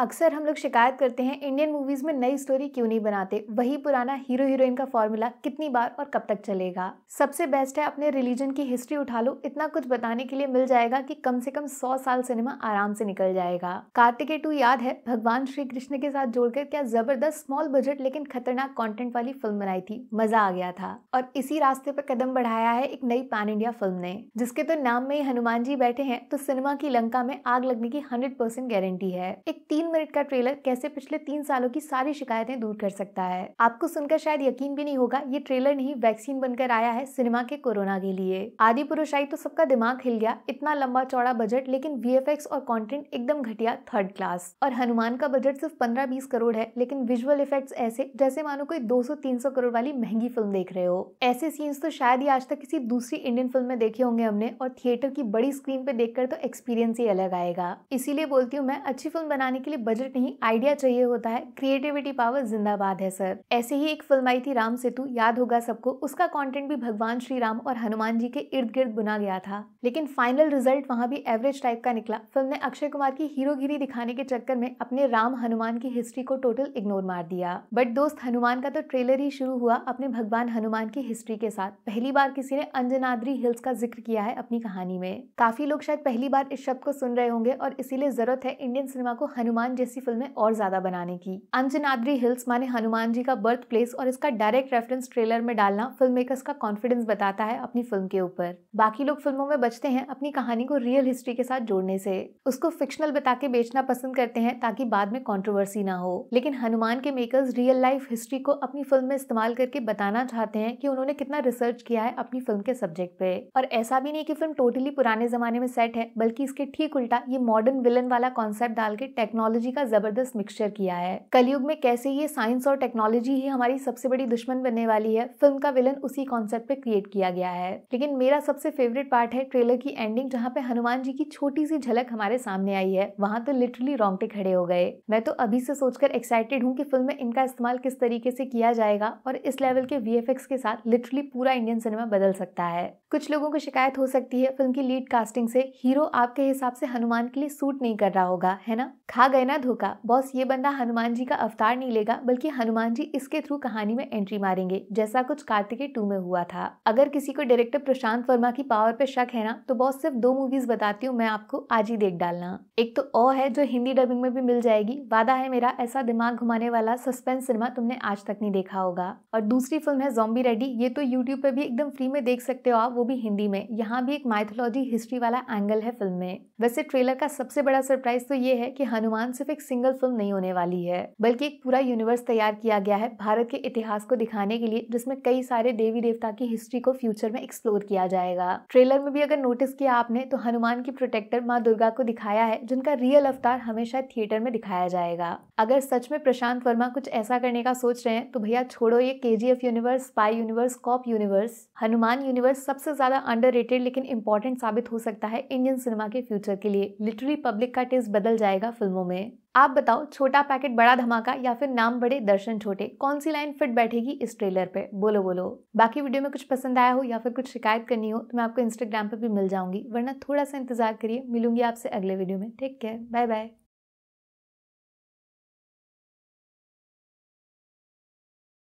अक्सर हम लोग शिकायत करते हैं इंडियन मूवीज़ में नई स्टोरी क्यों नहीं बनाते वही पुराना हीरो हीरोइन का फॉर्मूला कितनी बार और कब तक चलेगा सबसे बेस्ट है अपने रिलीजन की हिस्ट्री उठा लो इतना कुछ बताने के लिए मिल जाएगा कि कम से कम सौ साल सिनेमा आराम से निकल जाएगा कार्तिके टू याद है भगवान श्री कृष्ण के साथ जोड़कर क्या जबरदस्त स्मॉल बजट लेकिन खतरनाक कॉन्टेंट वाली फिल्म बनाई थी मजा आ गया था और इसी रास्ते पर कदम बढ़ाया है एक नई पैन इंडिया फिल्म ने जिसके तो नाम में ही हनुमान जी बैठे हैं तो सिनेमा की लंका में आग लगने की हंड्रेड गारंटी है एक तीन मिनट का ट्रेलर कैसे पिछले तीन सालों की सारी शिकायतें दूर कर सकता है आपको सुनकर शायद यकीन भी नहीं होगा ये ट्रेलर नहीं वैक्सीन बनकर आया है सिनेमा के कोरोना के लिए आदि पुरुष आई तो सबका दिमाग हिल गया इतना लंबा चौड़ा बजट लेकिन वी और कॉन्टेंट एकदम घटिया थर्ड क्लास और हनुमान का बजट सिर्फ पंद्रह बीस करोड़ है लेकिन विजुअल इफेक्ट ऐसे जैसे मानो कोई दो सौ तीन सौ करोड़ वाली महंगी फिल्म देख रहे हो ऐसे सीन्स तो शायद ही आज तक किसी दूसरी इंडियन फिल्म में देखे होंगे हमने और थिएटर की बड़ी स्क्रीन पे देखकर तो एक्सपीरियंस ही अलग आएगा इसीलिए बोलती हूँ मैं अच्छी फिल्म बनाने के लिए बजट नहीं आइडिया चाहिए होता है क्रिएटिविटी पावर जिंदाबाद है सर ऐसे ही एक फिल्म आई थी राम सेतु याद होगा सबको उसका कंटेंट भी भगवान श्री राम और हनुमान जी के इर्द गिर्द बुना गया था लेकिन फाइनल रिजल्ट वहाँ भी एवरेज टाइप का निकला फिल्म ने अक्षय कुमार की हीरोगिरी दिखाने के चक्कर में अपने राम हनुमान की हिस्ट्री को टोटल इग्नोर मार दिया बट दोस्त हनुमान का तो ट्रेलर ही शुरू हुआ अपने भगवान हनुमान की हिस्ट्री के साथ पहली बार किसी ने अंजनाद्री हिल्स का जिक्र किया है अपनी कहानी में काफी लोग शायद पहली बार इस शब्द को सुन रहे होंगे और इसीलिए जरूरत है इंडियन सिनेमा को हनुमान हनुमान जैसी फिल्में और ज्यादा बनाने की अंजनाद्री हिल्स माने हनुमान जी का बर्थ प्लेस और इसका डायरेक्ट रेफरेंस ट्रेलर में डालना फिल्म मेकर्स का कॉन्फिडेंस बताता है अपनी फिल्म के ऊपर बाकी लोग फिल्मों में बचते हैं अपनी कहानी को रियल हिस्ट्री के साथ जोड़ने से उसको फिक्शनल बता के बेचना पसंद करते हैं ताकि बाद में कॉन्ट्रोवर्सी ना हो लेकिन हनुमान के मेकर्स रियल लाइफ हिस्ट्री को अपनी फिल्म में इस्तेमाल करके बताना चाहते हैं कि उन्होंने कितना रिसर्च किया है अपनी फिल्म के सब्जेक्ट पे और ऐसा भी नहीं कि फिल्म टोटली पुराने जमाने में सेट है बल्कि इसके ठीक उल्टा ये मॉडर्न विलन वाला कॉन्सेप्ट डाल के टेक्नोलॉजी टेक्नोलॉजी का ज़बरदस्त मिक्सचर किया है कलयुग में कैसे ये साइंस और टेक्नोलॉजी ही हमारी सबसे बड़ी दुश्मन बनने वाली है फिल्म का विलन उसी कॉन्सेप्ट पे क्रिएट किया गया है लेकिन मेरा सबसे फेवरेट पार्ट है ट्रेलर की एंडिंग जहाँ पे हनुमान जी की छोटी सी झलक हमारे सामने आई है वहाँ तो लिटरली रोंगटे खड़े हो गए मैं तो अभी से सोचकर एक्साइटेड हूँ की फिल्म में इनका इस्तेमाल किस तरीके से किया जाएगा और इस लेवल के वी के साथ लिटरली पूरा इंडियन सिनेमा बदल सकता है कुछ लोगों को शिकायत हो सकती है फिल्म की लीड कास्टिंग से हीरो आपके हिसाब से हनुमान के लिए सूट नहीं कर रहा होगा है ना खा गए है ना धोखा बॉस ये बंदा हनुमान जी का अवतार नहीं लेगा बल्कि हनुमान जी इसके थ्रू कहानी में एंट्री मारेंगे जैसा कुछ कार्तिकेय टू में हुआ था अगर किसी को डायरेक्टर प्रशांत वर्मा की पावर पे शक है ना तो बॉस सिर्फ दो मूवीज बताती हूँ मैं आपको आज ही देख डालना एक तो ओ है जो हिंदी डबिंग में भी मिल जाएगी वादा है मेरा ऐसा दिमाग घुमाने वाला सस्पेंस सिनेमा तुमने आज तक नहीं देखा होगा और दूसरी फिल्म है जोम्बी रेडी ये तो यूट्यूब पे भी एकदम फ्री में देख सकते हो आप वो भी हिंदी में यहाँ भी एक माइथोलॉजी हिस्ट्री वाला एंगल है फिल्म में वैसे ट्रेलर का सबसे बड़ा सरप्राइज तो ये है कि हनुमान सिर्फ एक सिंगल फिल्म नहीं होने वाली है बल्कि एक पूरा यूनिवर्स तैयार किया गया है भारत के इतिहास को दिखाने के लिए जिसमें कई सारे देवी देवता की हिस्ट्री को फ्यूचर में एक्सप्लोर किया जाएगा ट्रेलर में भी अगर नोटिस किया आपने तो हनुमान की प्रोटेक्टर माँ दुर्गा को दिखाया है जिनका रियल अवतार हमेशा थिएटर में दिखाया जाएगा अगर सच में प्रशांत वर्मा कुछ ऐसा करने का सोच रहे हैं तो भैया छोड़ो ये के universe spy universe cop universe Hanuman universe सबसे ज्यादा अंडर लेकिन इंपॉर्टेंट साबित हो सकता है इंडियन सिनेमा के फ्यूचर के लिए लिटरी पब्लिक का टेस्ट बदल जाएगा फिल्मों में हैं आप बताओ छोटा पैकेट बड़ा धमाका या फिर नाम बड़े दर्शन छोटे कौन सी लाइन फिट बैठेगी इस ट्रेलर पे बोलो बोलो बाकी वीडियो में कुछ पसंद आया हो या फिर कुछ शिकायत करनी हो तो मैं आपको इंस्टाग्राम पर भी मिल जाऊंगी वरना थोड़ा सा इंतजार करिए मिलूंगी आपसे अगले वीडियो में ठीक है बाय बाय